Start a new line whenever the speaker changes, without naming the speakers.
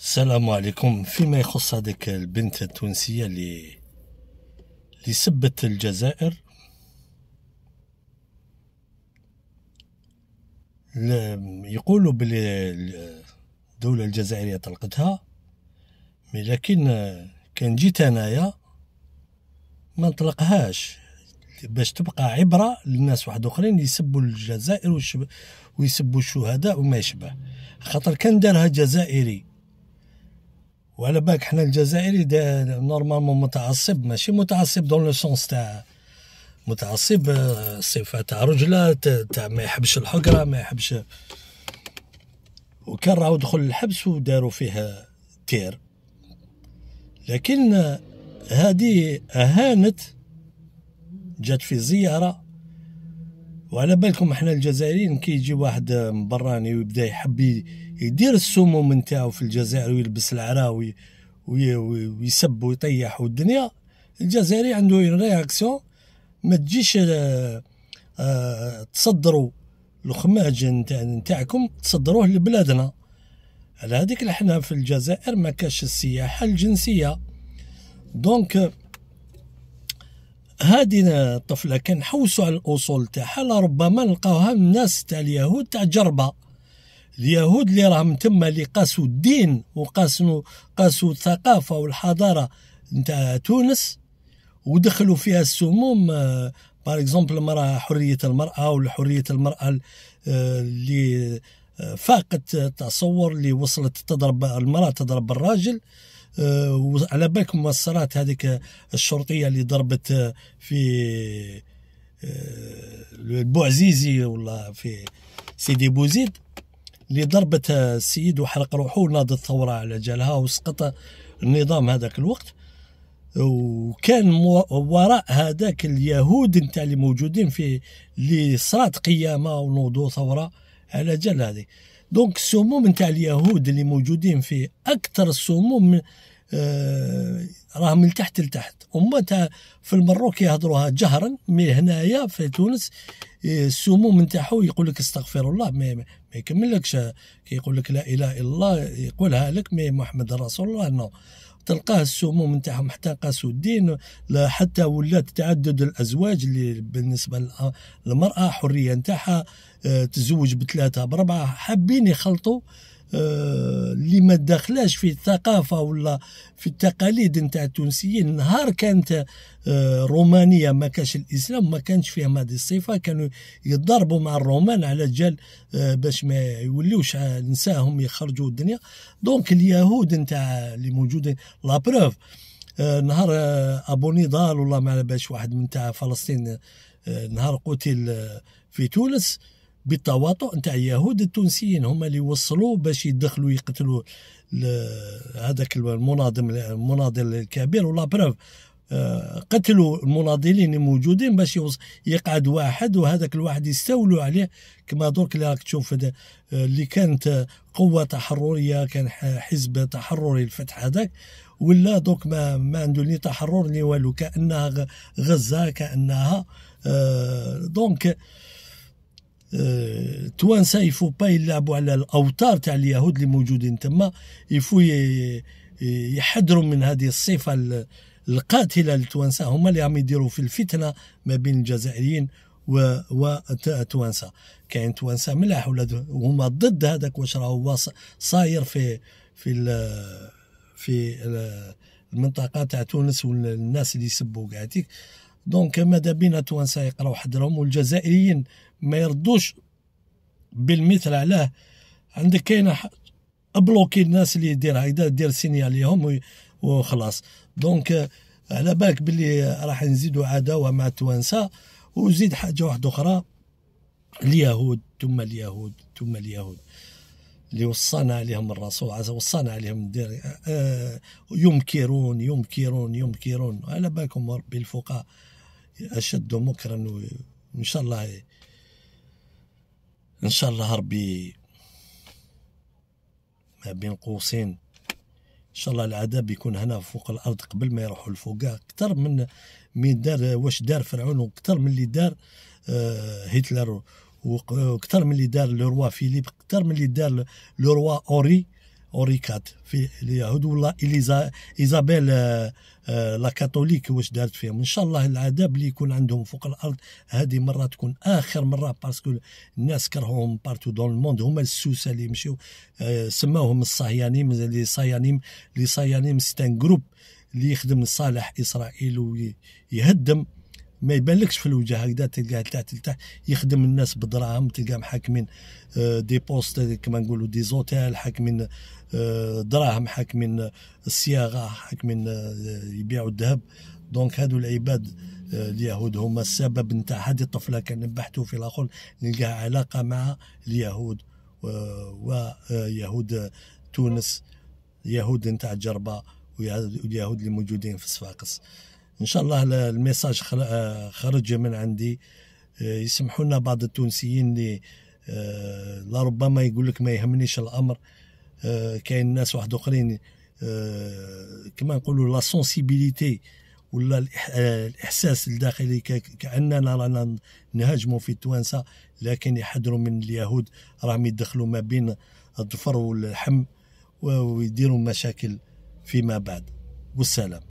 السلام عليكم فيما يخص هذيك البنت التونسية اللي اللي سبت الجزائر يقولوا بلي الدولة الجزائرية طلقتها مي لكن كان جيت انايا ما نطلقهاش باش تبقى عبرة للناس واحد اخرين يسبوا الجزائر ويسبوا الشهداء وما يشبه خاطر كان دارها جزائري وعلى بالك حنا الجزائري نورمالمون متعصب ماشي متعصب دون لو سونس تاع متعصب آه، صفه تاع رجله تاع ما يحبش الحقره ما يحبش وكان راهو دخل الحبس وداروا فيها تير لكن هذه اهانت جات في زياره وعلى بالكم احنا الجزائريين كي يجي واحد مبراني براني ويبدا يحب يدير السموم نتاعو في الجزائر ويلبس العراوي ويسب ويطيح والدنيا الجزائري عنده اون رياكسيون ما تجيش اه اه تصدروا الخماج نتاعكم تصدروه لبلادنا على هذيك احنا في الجزائر ما كاش السياحه الجنسيه دونك هذه الطفله كان حوسوا على الاصول تاعها لربما نلقاوها الناس تاع اليهود تاع جربه اليهود اللي راهم تما اللي قاسوا الدين وقاسوا قاسوا الثقافه والحضاره نتاع تونس ودخلوا فيها السموم بار اكزومبل المراه حريه المراه والحريه المراه آه، اللي آه، فاقت التصور اللي وصلت تضرب المراه تضرب الراجل آه، وعلى بالكم مؤثرات هذيك الشرطيه اللي ضربت آه، في آه، البوعزيزي ولا في سيدي بوزيد اللي ضربت السيد وحرق روحه ناض الثوره على جالها وسقط النظام هذاك الوقت وكان وراء هذاك اليهود نتاع اللي موجودين في اللي صرات قيامه ونوضوا ثوره على جال هذه دونك السموم نتاع اليهود اللي موجودين في اكثر السموم آه راه من تحت لتحت هما تاع في المروك يهضروها جهرا مي هنايا في تونس آه، السموم نتاعو يقول لك استغفر الله ما يكملكش كي يقول لك لا اله الا الله يقولها لك مي محمد رسول الله نو تلقاه السموم نتاعهم حتى قاسوا الدين حتى ولات تعدد الازواج اللي بالنسبه للمراه حريه نتاعها تزوج بثلاثه بربعه حابين يخلطوا اللي ما داخلاش في الثقافه ولا في التقاليد نتاع التونسيين نهار كانت آه، رومانيه ما كانش الاسلام ما كانش فيهم هذه الصفه كانوا يضربوا مع الرومان على جال آه، باش ما يوليوش آه، نساهم يخرجوا الدنيا دونك اليهود نتاع اللي موجودين لا بروف نهار ابو نضال والله ما على باش واحد من تاع فلسطين نهار قتل في تونس بالتواطؤ نتاع اليهود التونسيين هما اللي وصلوا باش يدخلوا يقتلوا هذاك المناضل المناضل الكبير ولا بروف آه، قتلوا المناضلين الموجودين باش يقعد واحد وهذاك الواحد يستولوا عليه كما درك اللي راك تشوف آه، اللي كانت قوه تحرريه كان حزب تحرري الفتح هذاك ولا دوك ما, ما عنده ني تحرر ني والو كانها غزه كانها آه، دونك التوانسه يفو با يلعبوا على الاوتار تاع اليهود اللي موجودين تما يفو يحذروا من هذه الصفه القاتله للتوانسه هما اللي عم يديروا في الفتنه ما بين الجزائريين و وتوانسه كاين توانسه ملاح ولا هما ضد هذاك واش راهو صاير في في الـ في الـ المنطقه تاع تونس والناس اللي يسبوا قاعدين دونك ماذا بينا التوانسه يقراو حدرهم والجزائريين ما يردوش بالمثل علاه عندك كاينه بلوكي الناس اللي يديرها يقدر يدير سينيال ليهم وخلاص دونك على بالك باللي راح نزيدوا عداوه مع التوانسه وزيد حاجه واحده اخرى اليهود ثم اليهود ثم اليهود اللي وصانا عليهم الرسول عز وصانا عليهم دير آه يمكرون يمكرون يمكرون على بالكم ربي الفقهاء اشد مكرا وان شاء الله ان شاء الله ربي ما بين قوسين ان شاء الله العذاب يكون هنا فوق الارض قبل ما يروحوا لفوق اكثر من من دار واش دار فرعون واكثر من اللي دار آه، هتلر واكثر من اللي دار لو روا فيليب اكثر من اللي دار لو روا اوري اوريكات في اليهود ولا اليزا ايزابيل آه، آه، لا كاثوليك واش دارت فيهم ان شاء الله العذاب اللي يكون عندهم فوق الارض هذه مره تكون اخر مره باسكو الناس كرهوهم بارتو دون الموند هما السوسه اللي مشيو آه، سماوهم الصهيانيم اللي صيانيم اللي صيانيم ستان جروب اللي يخدم لصالح اسرائيل ويهدم ما يبانلكش في الوجه هكذا تلقاه تحت لتحت يخدم الناس بدراهم تلقاه محاكمين دي آه، بوست كما نقولوا دي زوتيل حاكمين آه، دراهم حاكمين آه، الصياغه حاكمين يبيعوا الذهب دونك هادو العباد اليهود هما السبب نتاع هذه الطفله كان نبحثوا في الاخر نلقاها علاقه مع اليهود ويهود تونس يهود نتاع جربه واليهود اللي موجودين في صفاقس ان شاء الله الميساج آه، خرج من عندي آه، يسمحوا لنا بعض التونسيين اللي آه، لربما يقول لك ما يهمنيش الامر كاين ناس واحد اخرين كما نقولوا لا سونسيبيليتي ولا الاحساس الداخلي كاننا رانا نهاجموا في التوانسه لكن يحذروا من اليهود راهم يدخلوا ما بين الظفر والحم ويديروا مشاكل فيما بعد والسلام